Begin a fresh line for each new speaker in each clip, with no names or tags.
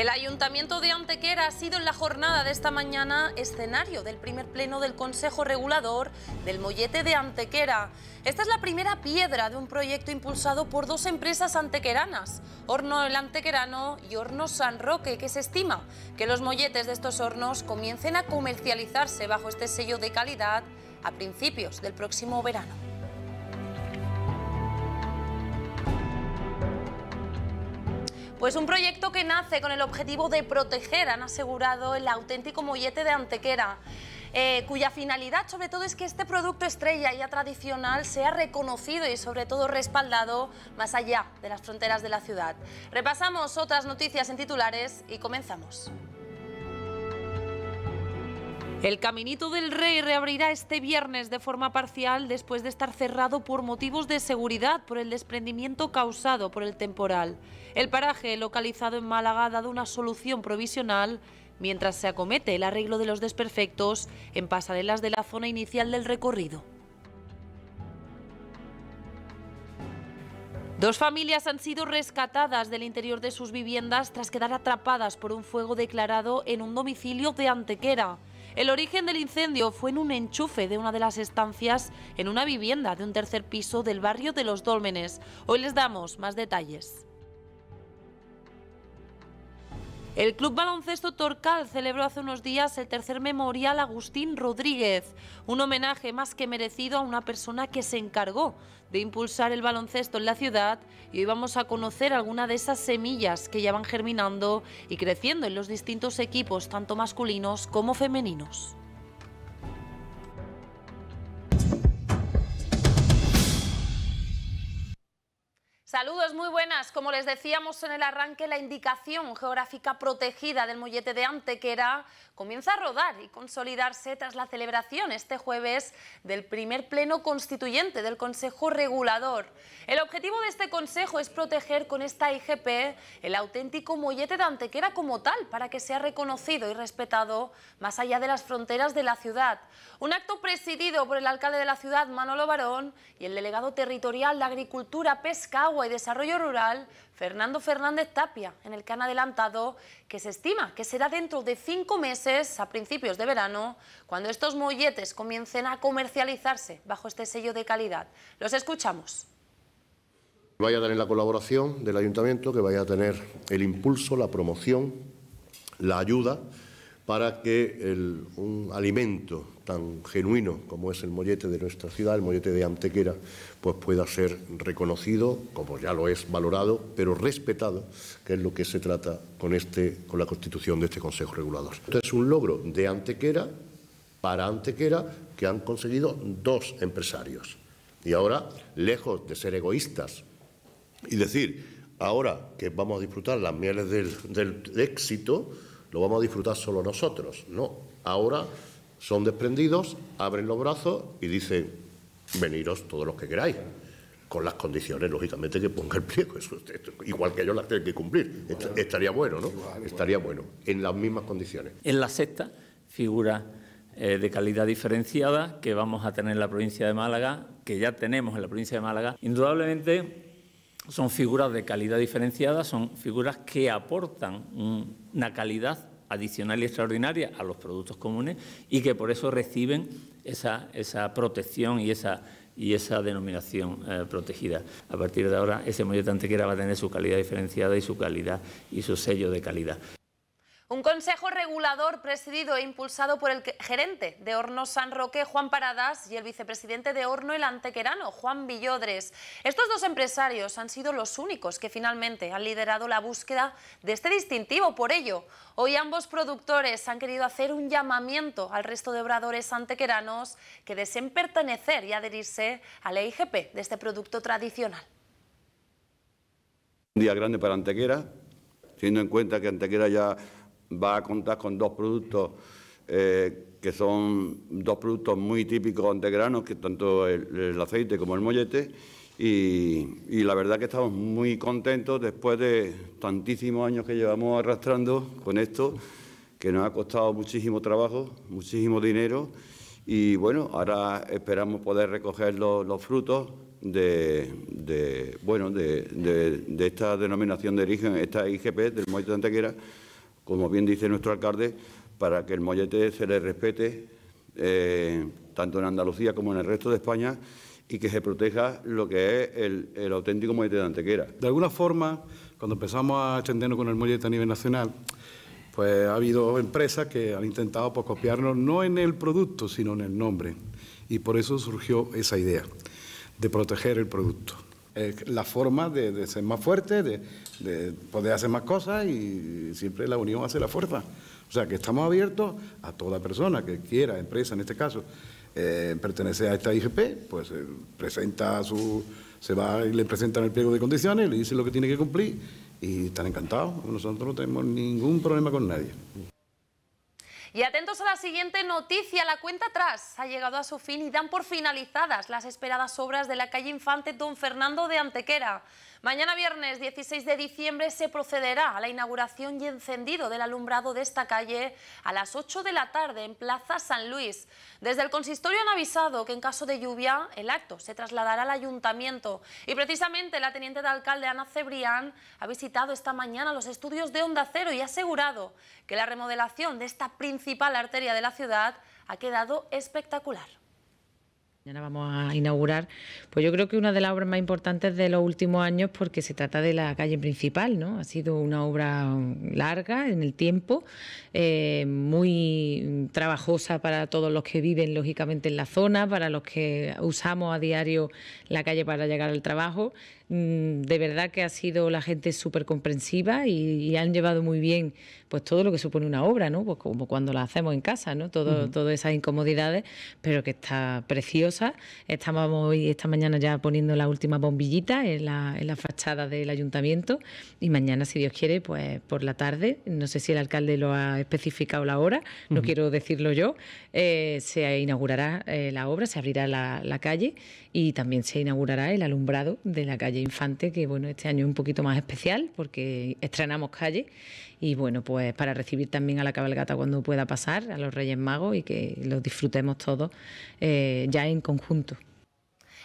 El Ayuntamiento de Antequera ha sido en la jornada de esta mañana escenario del primer pleno del Consejo Regulador del Mollete de Antequera. Esta es la primera piedra de un proyecto impulsado por dos empresas antequeranas, Horno el Antequerano y Horno San Roque, que se estima que los molletes de estos hornos comiencen a comercializarse bajo este sello de calidad a principios del próximo verano. Pues un proyecto que nace con el objetivo de proteger, han asegurado, el auténtico mollete de Antequera. Eh, cuya finalidad sobre todo es que este producto estrella ya tradicional sea reconocido y sobre todo respaldado más allá de las fronteras de la ciudad. Repasamos otras noticias en titulares y comenzamos. El Caminito del Rey reabrirá este viernes de forma parcial después de estar cerrado por motivos de seguridad por el desprendimiento causado por el temporal. El paraje localizado en Málaga ha dado una solución provisional mientras se acomete el arreglo de los desperfectos en pasarelas de la zona inicial del recorrido. Dos familias han sido rescatadas del interior de sus viviendas tras quedar atrapadas por un fuego declarado en un domicilio de Antequera. El origen del incendio fue en un enchufe de una de las estancias en una vivienda de un tercer piso del barrio de Los Dólmenes. Hoy les damos más detalles. El Club Baloncesto Torcal celebró hace unos días el tercer memorial Agustín Rodríguez, un homenaje más que merecido a una persona que se encargó de impulsar el baloncesto en la ciudad y hoy vamos a conocer alguna de esas semillas que ya van germinando y creciendo en los distintos equipos, tanto masculinos como femeninos. Saludos, muy buenas. Como les decíamos en el arranque, la indicación geográfica protegida del mollete de Antequera comienza a rodar y consolidarse tras la celebración este jueves del primer pleno constituyente del Consejo Regulador. El objetivo de este Consejo es proteger con esta IGP el auténtico mollete de Antequera como tal, para que sea reconocido y respetado más allá de las fronteras de la ciudad. Un acto presidido por el alcalde de la ciudad, Manolo Barón, y el delegado territorial de Agricultura, Pesca, Agua y Desarrollo Rural, Fernando Fernández Tapia, en el que han adelantado que se estima que será dentro de cinco meses, a principios de verano, cuando estos molletes comiencen a comercializarse bajo este sello de calidad. Los escuchamos.
Vaya a tener la colaboración del ayuntamiento, que vaya a tener el impulso, la promoción, la ayuda para que un alimento tan genuino como es el mollete de nuestra ciudad, el mollete de Antequera, pues pueda ser reconocido, como ya lo es, valorado, pero respetado, que es lo que se trata con, este, con la constitución de este Consejo Regulador. es un logro de Antequera, para Antequera, que han conseguido dos empresarios. Y ahora, lejos de ser egoístas y decir, ahora que vamos a disfrutar las mieles del éxito, lo vamos a disfrutar solo nosotros. No, ahora son desprendidos, abren los brazos y dicen, veniros todos los que queráis, con las condiciones, lógicamente, que ponga el pliego. Eso, igual que ellos las tienen que cumplir. Estaría bueno, ¿no? Estaría bueno,
en las mismas condiciones. En la sexta figura eh, de calidad diferenciada que vamos a tener en la provincia de Málaga, que ya tenemos en la provincia de Málaga, indudablemente son figuras de calidad diferenciada, son figuras que aportan una calidad adicional y extraordinaria a los productos comunes y que por eso reciben esa, esa protección y esa, y esa denominación eh, protegida. A partir de ahora, ese mollet antequera va a tener su calidad diferenciada y su calidad y su sello de calidad.
Un consejo regulador presidido e impulsado por el gerente de Horno San Roque, Juan Paradas, y el vicepresidente de Horno El Antequerano, Juan Villodres. Estos dos empresarios han sido los únicos que finalmente han liderado la búsqueda de este distintivo. Por ello, hoy ambos productores han querido hacer un llamamiento al resto de obradores antequeranos que deseen pertenecer y adherirse a la IGP de este producto tradicional.
Un día grande para Antequera, teniendo en cuenta que Antequera ya va a contar con dos productos eh, que son dos productos muy típicos antegranos, que tanto el, aceite como el mollete, y, la verdad que estamos muy contentos después de tantísimos años que llevamos arrastrando con esto, que nos ha costado muchísimo trabajo, muchísimo dinero, y bueno, ahora esperamos poder recoger los, frutos de, bueno, de, de, esta denominación de origen, esta IGP del Mollete de Antequera, como bien dice nuestro alcalde, para que el mollete se le respete eh, tanto en Andalucía como en el resto de España y que se proteja lo que es el, auténtico mollete de Antequera. De alguna forma, cuando empezamos a extendernos con el mollete a nivel nacional, pues ha habido empresas que han intentado pues, copiarnos no en el producto, sino en el nombre. Y por eso surgió esa idea de proteger el producto. Eh, la forma de, ser más fuerte, de, poder hacer más cosas y siempre la unión hace la fuerza. O sea, que estamos abiertos a toda persona que quiera, empresa en este caso, pertenece eh, pertenecer a esta IGP, pues eh, presenta su, se va y le presentan el pliego de condiciones, le dice lo que tiene que cumplir y están encantados. Nosotros no tenemos ningún problema con
nadie. Y atentos a la siguiente noticia, la cuenta atrás ha llegado a su fin y dan por finalizadas las esperadas obras de la calle Infante Don Fernando de Antequera. Mañana viernes 16 de diciembre se procederá a la inauguración y encendido del alumbrado de esta calle a las 8 de la tarde en Plaza San Luis. Desde el consistorio han avisado que en caso de lluvia el acto se trasladará al ayuntamiento y precisamente la teniente de alcalde Ana Cebrián ha visitado esta mañana los estudios de Onda Cero y ha asegurado que la remodelación de esta principal arteria de la ciudad ha quedado espectacular.
Mañana vamos a inaugurar, pues yo creo que una de las obras más importantes de los últimos años porque se trata de la calle principal, ¿no? Ha sido una obra larga en el tiempo, eh, muy trabajosa para todos los que viven lógicamente en la zona, para los que usamos a diario la calle para llegar al trabajo. Mm, de verdad que ha sido la gente súper comprensiva y, han llevado muy bien pues todo lo que supone una obra, ¿no? Pues, como cuando la hacemos en casa, ¿no? Todo, Todas esas incomodidades, pero que está preciosa. Estábamos hoy, esta mañana ya poniendo la última bombillita en la, fachada del ayuntamiento y mañana, si Dios quiere, pues por la tarde, no sé si el alcalde lo ha especificado la hora, no quiero decirlo yo, eh, se inaugurará eh, la obra, se abrirá la calle y también se inaugurará el alumbrado de la calle Infante, que bueno, este año es un poquito más especial porque estrenamos calle y bueno, pues para recibir también a la cabalgata cuando pueda pasar, a los Reyes Magos y que los disfrutemos todos eh, ya en conjunto.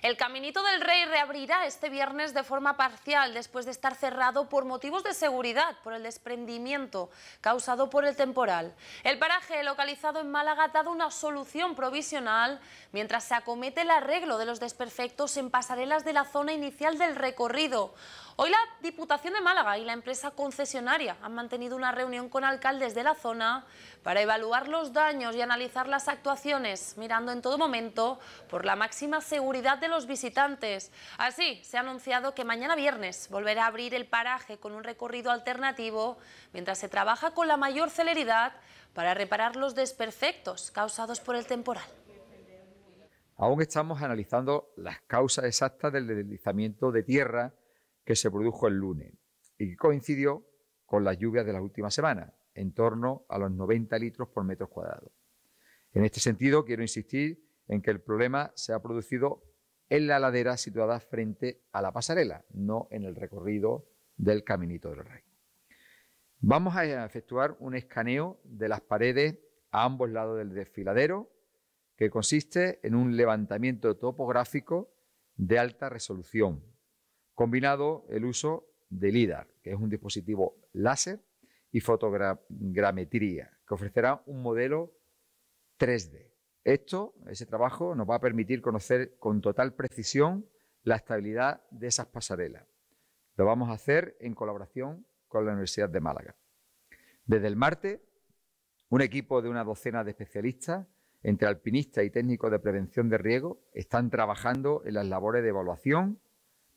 El Caminito del Rey reabrirá este viernes de forma parcial después de estar cerrado por motivos de seguridad por el desprendimiento causado por el temporal. El paraje localizado en Málaga ha dado una solución provisional mientras se acomete el arreglo de los desperfectos en pasarelas de la zona inicial del recorrido. Hoy la Diputación de Málaga y la empresa concesionaria han mantenido una reunión con alcaldes de la zona para evaluar los daños y analizar las actuaciones, mirando en todo momento por la máxima seguridad de los visitantes. Así, se ha anunciado que mañana viernes volverá a abrir el paraje con un recorrido alternativo, mientras se trabaja con la mayor celeridad para reparar los desperfectos causados por el temporal.
Aún estamos analizando las causas exactas del deslizamiento de tierra que se produjo el lunes y que coincidió con las lluvias de la última semana, en torno a los 90 litros por metro cuadrado. En este sentido, quiero insistir en que el problema se ha producido en la ladera situada frente a la pasarela, no en el recorrido del Caminito del Rey. Vamos a efectuar un escaneo de las paredes a ambos lados del desfiladero, que consiste en un levantamiento topográfico de alta resolución combinado el uso de LIDAR, que es un dispositivo láser, y fotogrametría, que ofrecerá un modelo 3D. Esto, ese trabajo, nos va a permitir conocer con total precisión la estabilidad de esas pasarelas. Lo vamos a hacer en colaboración con la Universidad de Málaga. Desde el martes, un equipo de una docena de especialistas, entre alpinistas y técnicos de prevención de riego, están trabajando en las labores de evaluación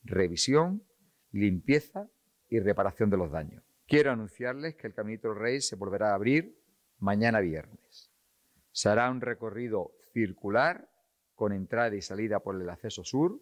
revisión, limpieza y reparación de los daños. Quiero anunciarles que el Caminito del Rey se volverá a abrir mañana viernes. Se hará un recorrido circular con entrada y salida por el acceso sur.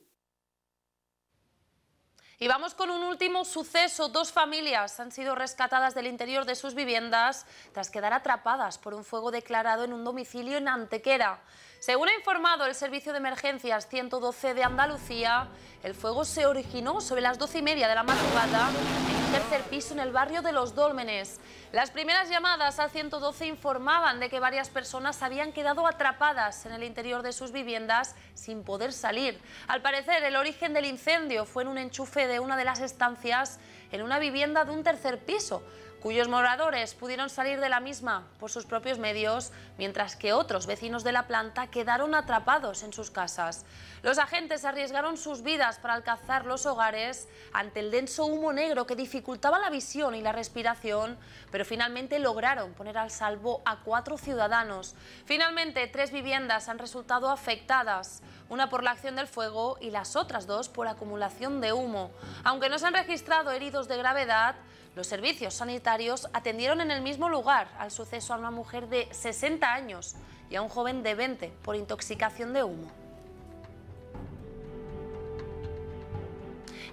Y vamos con un último suceso. Dos familias han sido rescatadas del interior de sus viviendas tras quedar atrapadas por un fuego declarado en un domicilio en Antequera. Según ha informado el Servicio de Emergencias 112 de Andalucía, el fuego se originó sobre las 12 y media de la madrugada en un tercer piso en el barrio de Los Dólmenes. Las primeras llamadas al 112 informaban de que varias personas habían quedado atrapadas en el interior de sus viviendas sin poder salir. Al parecer, el origen del incendio fue en un enchufe de una de las estancias en una vivienda de un tercer piso cuyos moradores pudieron salir de la misma por sus propios medios, mientras que otros vecinos de la planta quedaron atrapados en sus casas. Los agentes arriesgaron sus vidas para alcanzar los hogares ante el denso humo negro que dificultaba la visión y la respiración, pero finalmente lograron poner al salvo a cuatro ciudadanos. Finalmente, tres viviendas han resultado afectadas, una por la acción del fuego y las otras dos por acumulación de humo. Aunque no se han registrado heridos de gravedad, los servicios sanitarios atendieron en el mismo lugar al suceso a una mujer de 60 años y a un joven de 20 por intoxicación de humo.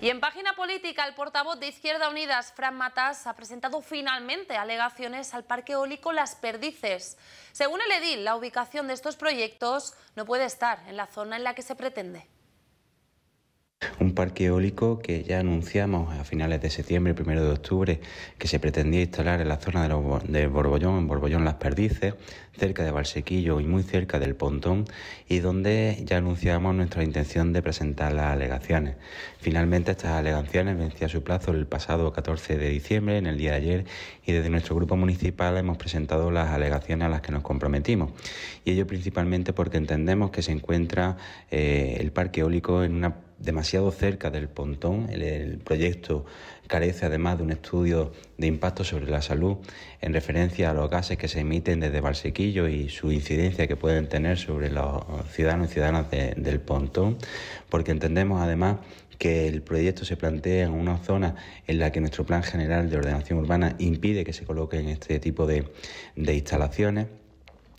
Y en página política, el portavoz de Izquierda Unidas, Fran Matas, ha presentado finalmente alegaciones al parque eólico Las Perdices. Según el edil, la ubicación de estos proyectos no puede estar en la zona en la que se pretende.
Un parque eólico que ya anunciamos a finales de septiembre y primero de octubre que se pretendía instalar en la zona de, los, de, Borbollón, en Borbollón Las Perdices, cerca de Valsequillo y muy cerca del Pontón, y donde ya anunciamos nuestra intención de presentar las alegaciones. Finalmente estas alegaciones vencía su plazo el pasado 14 de diciembre, en el día de ayer, y desde nuestro grupo municipal hemos presentado las alegaciones a las que nos comprometimos. Y ello principalmente porque entendemos que se encuentra eh, el parque eólico en una demasiado cerca del pontón. El, proyecto carece además de un estudio de impacto sobre la salud en referencia a los gases que se emiten desde Valsequillo y su incidencia que pueden tener sobre los ciudadanos y ciudadanas del pontón, porque entendemos además que el proyecto se plantea en una zona en la que nuestro plan general de ordenación urbana impide que se coloquen este tipo de instalaciones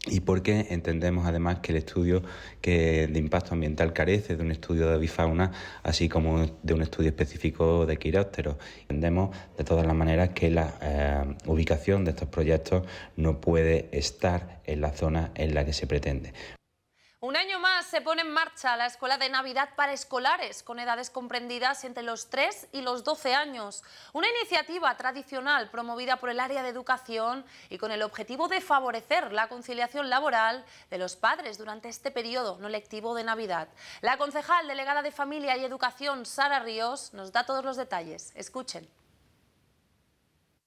y porque entendemos además que el estudio que de impacto ambiental carece de un estudio de avifauna, así como de un estudio específico de quirópteros. Entendemos de todas las maneras que la eh, ubicación de estos proyectos no puede estar en la zona en la que se pretende.
Un año más se pone en marcha la Escuela de Navidad para Escolares, con edades comprendidas entre los 3 y los 12 años. Una iniciativa tradicional promovida por el área de educación y con el objetivo de favorecer la conciliación laboral de los padres durante este periodo no lectivo de Navidad. La concejal delegada de Familia y Educación, Sara Ríos, nos da todos los detalles. Escuchen.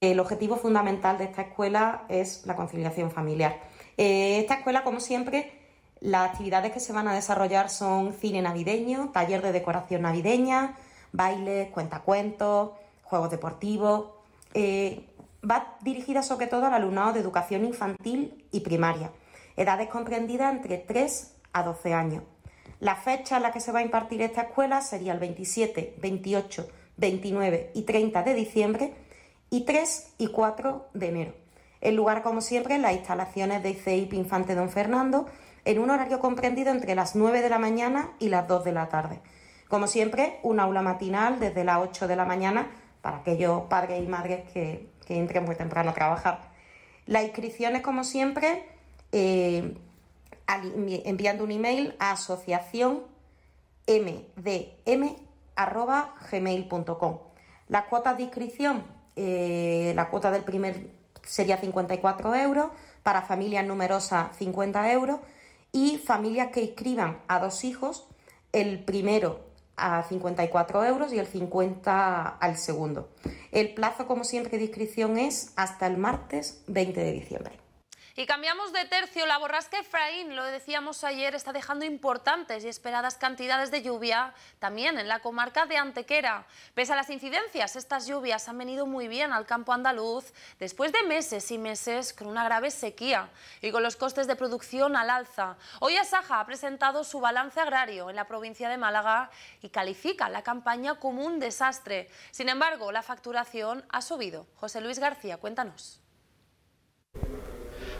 El objetivo fundamental de esta escuela es la conciliación familiar. Eh, esta escuela, como siempre, las actividades que se van a desarrollar son cine navideño, taller de decoración navideña, bailes, cuentacuentos, juegos deportivos. Eh, va dirigida sobre todo al alumnado de educación infantil y primaria, edades comprendidas entre 3 a 12 años. La fecha en la que se va a impartir esta escuela sería el 27, 28, 29 y 30 de diciembre y 3 y 4 de enero. El lugar, como siempre, en las instalaciones de CEIP Infante Don Fernando, en un horario comprendido entre las 9 de la mañana y las 2 de la tarde. Como siempre, un aula matinal desde las 8 de la mañana para aquellos padres y madres que, entren muy temprano a trabajar. inscripción es como siempre, eh, enviando un email a asociación Las cuotas de inscripción, eh, la cuota del primer sería 54 euros, para familias numerosas 50 euros y familias que inscriban a dos hijos, el primero a 54 euros y el 50 al segundo. El plazo, como siempre, de inscripción es hasta el martes 20 de diciembre.
Y cambiamos de tercio. La borrasca Efraín, lo decíamos ayer, está dejando importantes y esperadas cantidades de lluvia también en la comarca de Antequera. Pese a las incidencias, estas lluvias han venido muy bien al campo andaluz después de meses y meses con una grave sequía y con los costes de producción al alza. Hoy Asaja ha presentado su balance agrario en la provincia de Málaga y califica la campaña como un desastre. Sin embargo, la facturación ha subido. José Luis García, cuéntanos.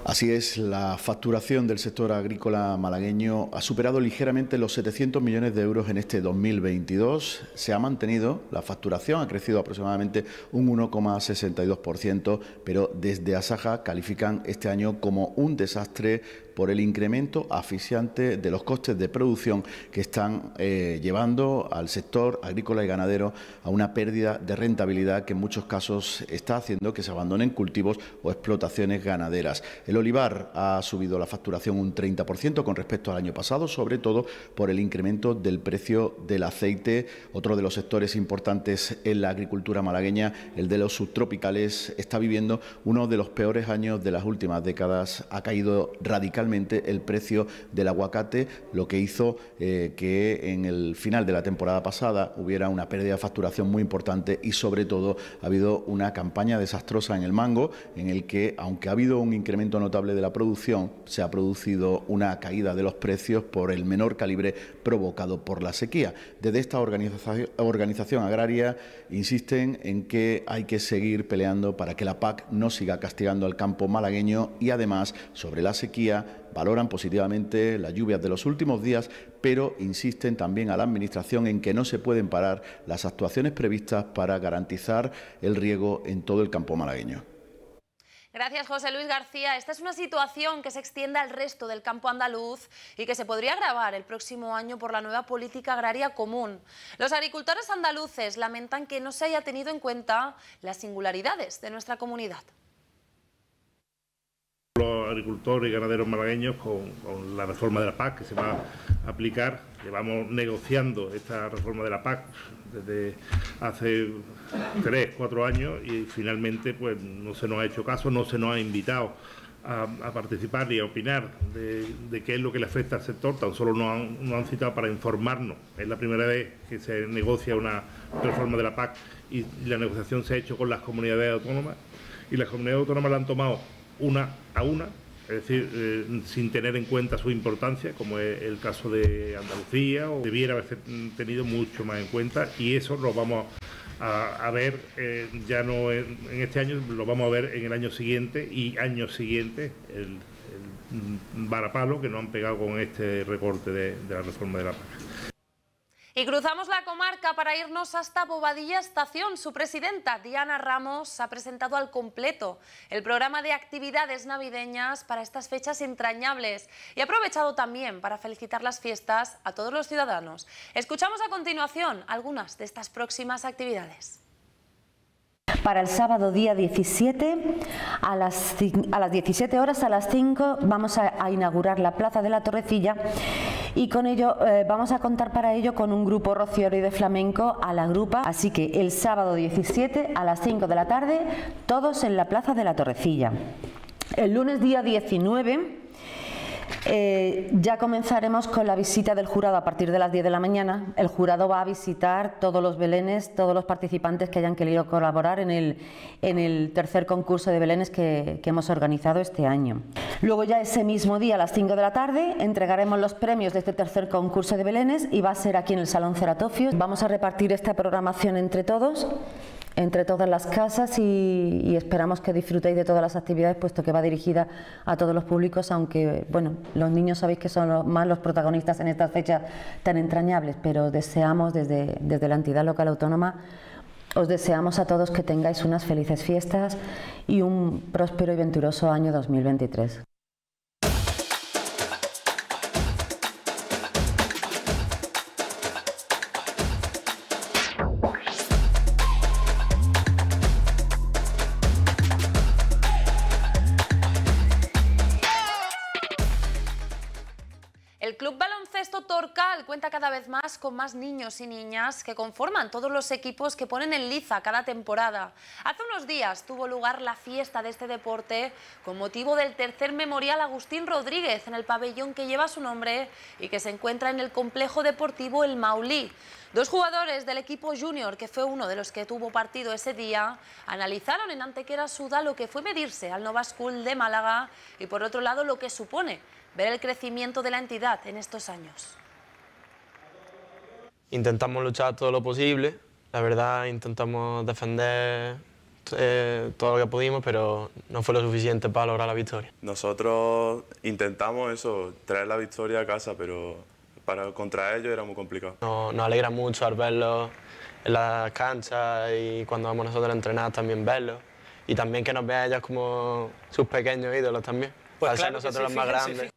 Así es, la facturación del sector agrícola malagueño ha superado ligeramente los 700 millones de euros en este 2022. Se ha mantenido la facturación, ha crecido aproximadamente un 1,62%, pero desde Asaja califican este año como un desastre por el incremento asfixiante de los costes de producción que están eh, llevando al sector agrícola y ganadero a una pérdida de rentabilidad que en muchos casos está haciendo que se abandonen cultivos o explotaciones ganaderas. El olivar ha subido la facturación un 30% con respecto al año pasado, sobre todo por el incremento del precio del aceite, otro de los sectores importantes en la agricultura malagueña, el de los subtropicales, está viviendo uno de los peores años de las últimas décadas, ha caído radicalmente el precio del aguacate, lo que hizo eh, que en el final de la temporada pasada hubiera una pérdida de facturación muy importante y sobre todo ha habido una campaña desastrosa en el mango, en el que aunque ha habido un incremento notable de la producción, se ha producido una caída de los precios por el menor calibre provocado por la sequía. Desde esta organización agraria insisten en que hay que seguir peleando para que la PAC no siga castigando al campo malagueño y además sobre la sequía valoran positivamente las lluvias de los últimos días, pero insisten también a la Administración en que no se pueden parar las actuaciones previstas para garantizar el riego en todo el campo malagueño.
Gracias, José Luis García. Esta es una situación que se extiende al resto del campo andaluz y que se podría agravar el próximo año por la nueva política agraria común. Los agricultores andaluces lamentan que no se haya tenido en cuenta las singularidades de nuestra comunidad
los agricultores y ganaderos malagueños con, la reforma de la PAC que se va a aplicar. Llevamos negociando esta reforma de la PAC desde hace tres, cuatro años y finalmente pues no se nos ha hecho caso, no se nos ha invitado a, participar y a opinar de, qué es lo que le afecta al sector. Tan solo nos han, citado para informarnos. Es la primera vez que se negocia una reforma de la PAC y la negociación se ha hecho con las comunidades autónomas y las comunidades autónomas la han tomado una a una, es decir, eh, sin tener en cuenta su importancia, como es el caso de Andalucía, o debiera haber tenido mucho más en cuenta, y eso lo vamos a, ver eh, ya no en, este año, lo vamos a ver en el año siguiente y año siguiente el, varapalo que no han pegado con este recorte de, de la reforma de la PAC.
Y cruzamos la comarca para irnos hasta Bobadilla Estación. Su presidenta, Diana Ramos, ha presentado al completo el programa de actividades navideñas para estas fechas entrañables y ha aprovechado también para felicitar las fiestas a todos los ciudadanos. Escuchamos a continuación algunas de estas próximas actividades.
Para el sábado día 17, a las, a las 17 horas, a las 5, vamos a, inaugurar la Plaza de la Torrecilla y con ello eh, vamos a contar para ello con un grupo rociero y de flamenco a la grupa. Así que el sábado 17 a las 5 de la tarde, todos en la Plaza de la Torrecilla. El lunes día 19 eh, ya comenzaremos con la visita del jurado a partir de las 10 de la mañana. El jurado va a visitar todos los belenes, todos los participantes que hayan querido colaborar en el, tercer concurso de belenes que, que hemos organizado este año. Luego ya ese mismo día, a las 5 de la tarde, entregaremos los premios de este tercer concurso de belenes y va a ser aquí en el Salón Ceratofio. Vamos a repartir esta programación entre todos entre todas las casas y, esperamos que disfrutéis de todas las actividades, puesto que va dirigida a todos los públicos, aunque, bueno, los niños sabéis que son los, más los protagonistas en estas fechas tan entrañables, pero deseamos desde, desde la entidad local autónoma, os deseamos a todos que tengáis unas felices fiestas y un próspero y venturoso año 2023.
cada vez más con más niños y niñas que conforman todos los equipos que ponen en liza cada temporada. Hace unos días tuvo lugar la fiesta de este deporte con motivo del tercer memorial Agustín Rodríguez en el pabellón que lleva su nombre y que se encuentra en el complejo deportivo El Maulí. Dos jugadores del equipo junior, que fue uno de los que tuvo partido ese día, analizaron en Antequera Suda lo que fue medirse al Nova School de Málaga y por otro lado lo que supone ver el crecimiento de la entidad en estos años.
Intentamos luchar todo lo posible, la verdad intentamos defender eh, todo lo que pudimos, pero no fue lo suficiente para lograr la victoria. Nosotros intentamos eso, traer la victoria a casa, pero para contra ellos era muy complicado. nos alegra mucho al verlos en las canchas y cuando vamos nosotros a entrenar también verlos. Y también que nos vean ellos como sus pequeños ídolos también. Pues ser nosotros los más grandes.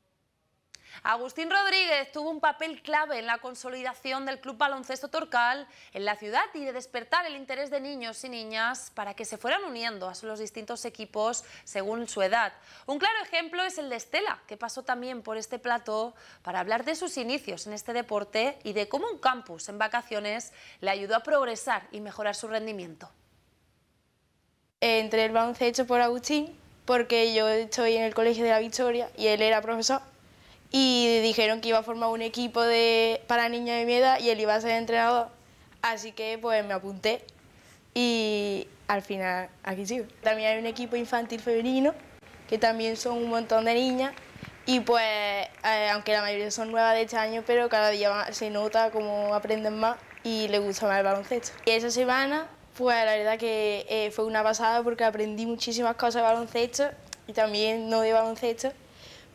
Agustín Rodríguez tuvo un papel clave en la consolidación del Club Baloncesto Torcal en la ciudad y de despertar el interés de niños y niñas para que se fueran uniendo a los distintos equipos según su edad. Un claro ejemplo es el de Estela, que pasó también por este plato para hablar de sus inicios en este deporte y de cómo un campus en vacaciones le ayudó a progresar y mejorar su rendimiento.
Entre el baloncesto por Agustín, porque yo estoy en el Colegio de la Victoria y él era profesor y dijeron que iba a formar un equipo de, para niños de mi edad y él iba a ser entrenador. Así que pues me apunté y al final aquí sigo. También hay un equipo infantil femenino que también son un montón de niñas y pues eh, aunque la mayoría son nuevas de este año, pero cada día se nota cómo aprenden más y les gusta más el baloncesto. Y esa semana pues la verdad que eh, fue una pasada porque aprendí muchísimas cosas de baloncesto y también no de baloncesto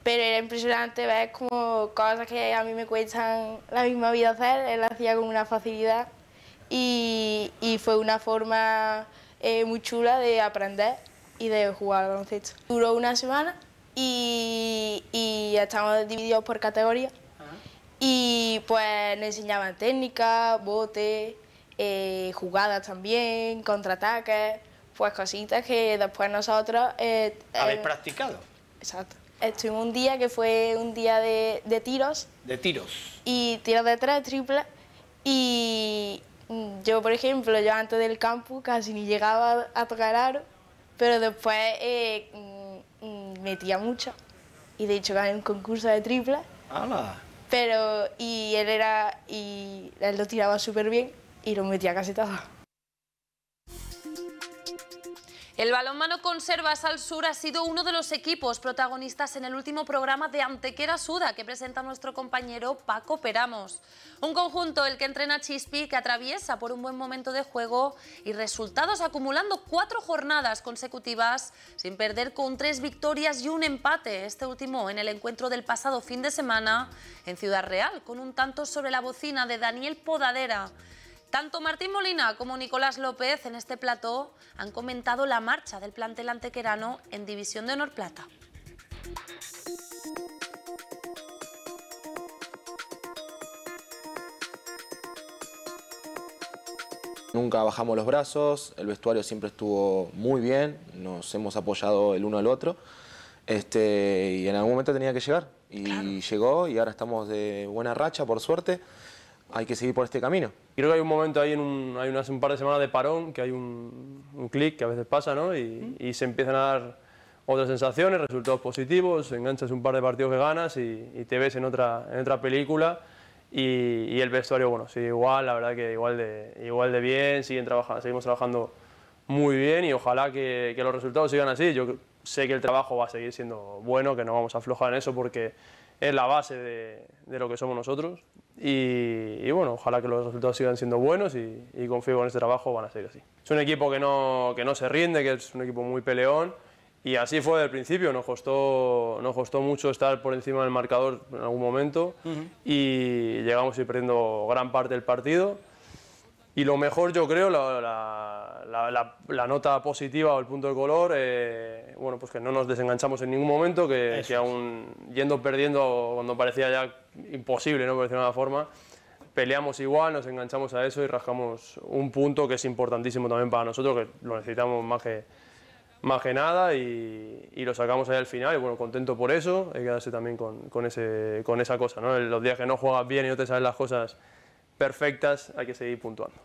pero era impresionante ver como cosas que a mí me cuestan la misma vida hacer, él hacía con una facilidad y, fue una forma eh, muy chula de aprender y de jugar al baloncesto. Duró una semana y, estábamos divididos por categorías y pues nos enseñaban técnicas, bote, eh, jugadas también, contraataques, pues cositas que después nosotros... Eh, ¿Habéis practicado? Exacto estuvimos un día que fue un día de, tiros.
De tiros.
Y tiros de tres, triple. Y mm, yo, por ejemplo, yo antes del campus casi ni llegaba a tocar aro, pero después eh, mm, mm, metía mucho. Y de hecho gané un concurso de triple. ¡Hala! Pero, y él era, y él lo tiraba súper bien y lo metía casi todo.
El balonmano Conservas al Sur ha sido uno de los equipos protagonistas en el último programa de Antequera Suda que presenta nuestro compañero Paco Peramos. Un conjunto el que entrena Chispi que atraviesa por un buen momento de juego y resultados acumulando cuatro jornadas consecutivas sin perder con tres victorias y un empate, este último en el encuentro del pasado fin de semana en Ciudad Real con un tanto sobre la bocina de Daniel Podadera. Tanto Martín Molina como Nicolás López en este plató han comentado la marcha del plantel antequerano en División de Honor Plata.
Nunca bajamos los brazos, el vestuario siempre estuvo muy bien, nos hemos apoyado el uno al otro. Este, y en algún momento tenía que llegar. Y llegó y ahora estamos de buena racha, por suerte hay que seguir por este camino.
Creo que hay un momento ahí, en un, hay unas un par de semanas de parón, que hay un, clic que a veces pasa, ¿no? Y, se empiezan a dar otras sensaciones, resultados positivos, enganchas un par de partidos que ganas y, te ves en otra, en otra película. Y, el vestuario, bueno, sigue igual, la verdad que igual de, igual de bien, siguen trabajando, seguimos trabajando muy bien y ojalá que, que los resultados sigan así. Yo sé que el trabajo va a seguir siendo bueno, que no vamos a aflojar en eso porque es la base de, lo que somos nosotros y, bueno, ojalá que los resultados sigan siendo buenos y, y confío en este trabajo van a seguir así. Es un equipo que no, que no se rinde, que es un equipo muy peleón y así fue el principio, nos costó, costó mucho estar por encima del marcador en algún momento y llegamos a ir perdiendo gran parte del partido y lo mejor yo creo, la, la, la, la, nota positiva o el punto de color, eh, bueno, pues que no nos desenganchamos en ningún momento, que, que aún yendo perdiendo cuando parecía ya imposible, ¿no? por decirlo de alguna forma, peleamos igual, nos enganchamos a eso y rascamos un punto que es importantísimo también para nosotros, que lo necesitamos más que, más que nada y, y, lo sacamos ahí al final y bueno, contento por eso, hay que también con, con, ese, con esa cosa, ¿no? los días que no juegas bien y no te sabes las cosas perfectas, hay que seguir puntuando.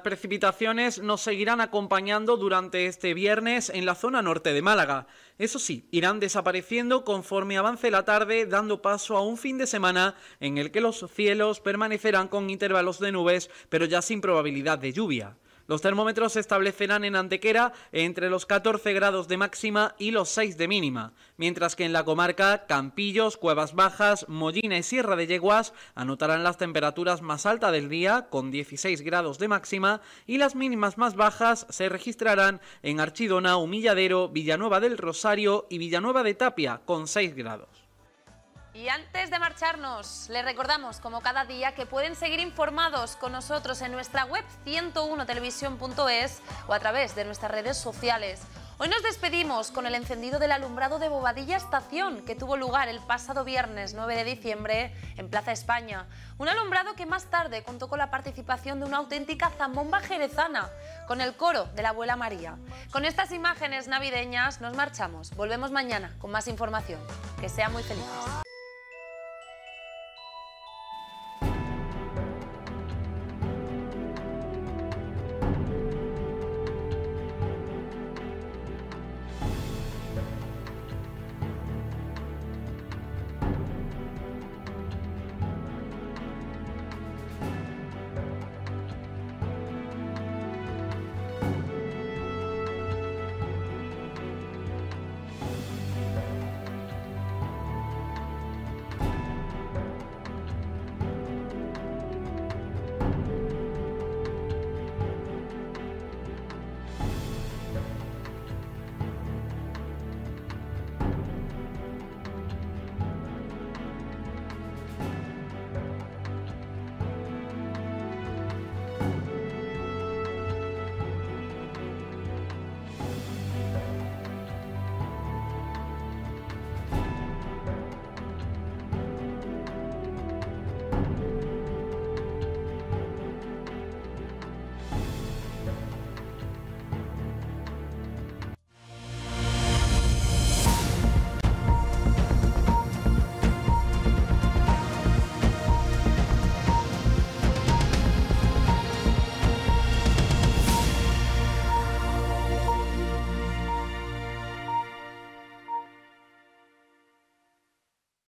Las precipitaciones nos seguirán acompañando durante este viernes en la zona norte de Málaga. Eso sí, irán desapareciendo conforme avance la tarde, dando paso a un fin de semana en el que los cielos permanecerán con intervalos de nubes, pero ya sin probabilidad de lluvia. Los termómetros se establecerán en Antequera entre los 14 grados de máxima y los 6 de mínima, mientras que en la comarca Campillos, Cuevas Bajas, Mollina y Sierra de Yeguas anotarán las temperaturas más altas del día con 16 grados de máxima y las mínimas más bajas se registrarán en Archidona, Humilladero, Villanueva del Rosario y Villanueva de Tapia con 6 grados.
Y antes de marcharnos, les recordamos, como cada día, que pueden seguir informados con nosotros en nuestra web 101televisión.es o a través de nuestras redes sociales. Hoy nos despedimos con el encendido del alumbrado de Bobadilla Estación, que tuvo lugar el pasado viernes 9 de diciembre en Plaza España. Un alumbrado que más tarde contó con la participación de una auténtica zambomba jerezana, con el coro de la abuela María. Con estas imágenes navideñas nos marchamos. Volvemos mañana con más información. Que sean muy felices.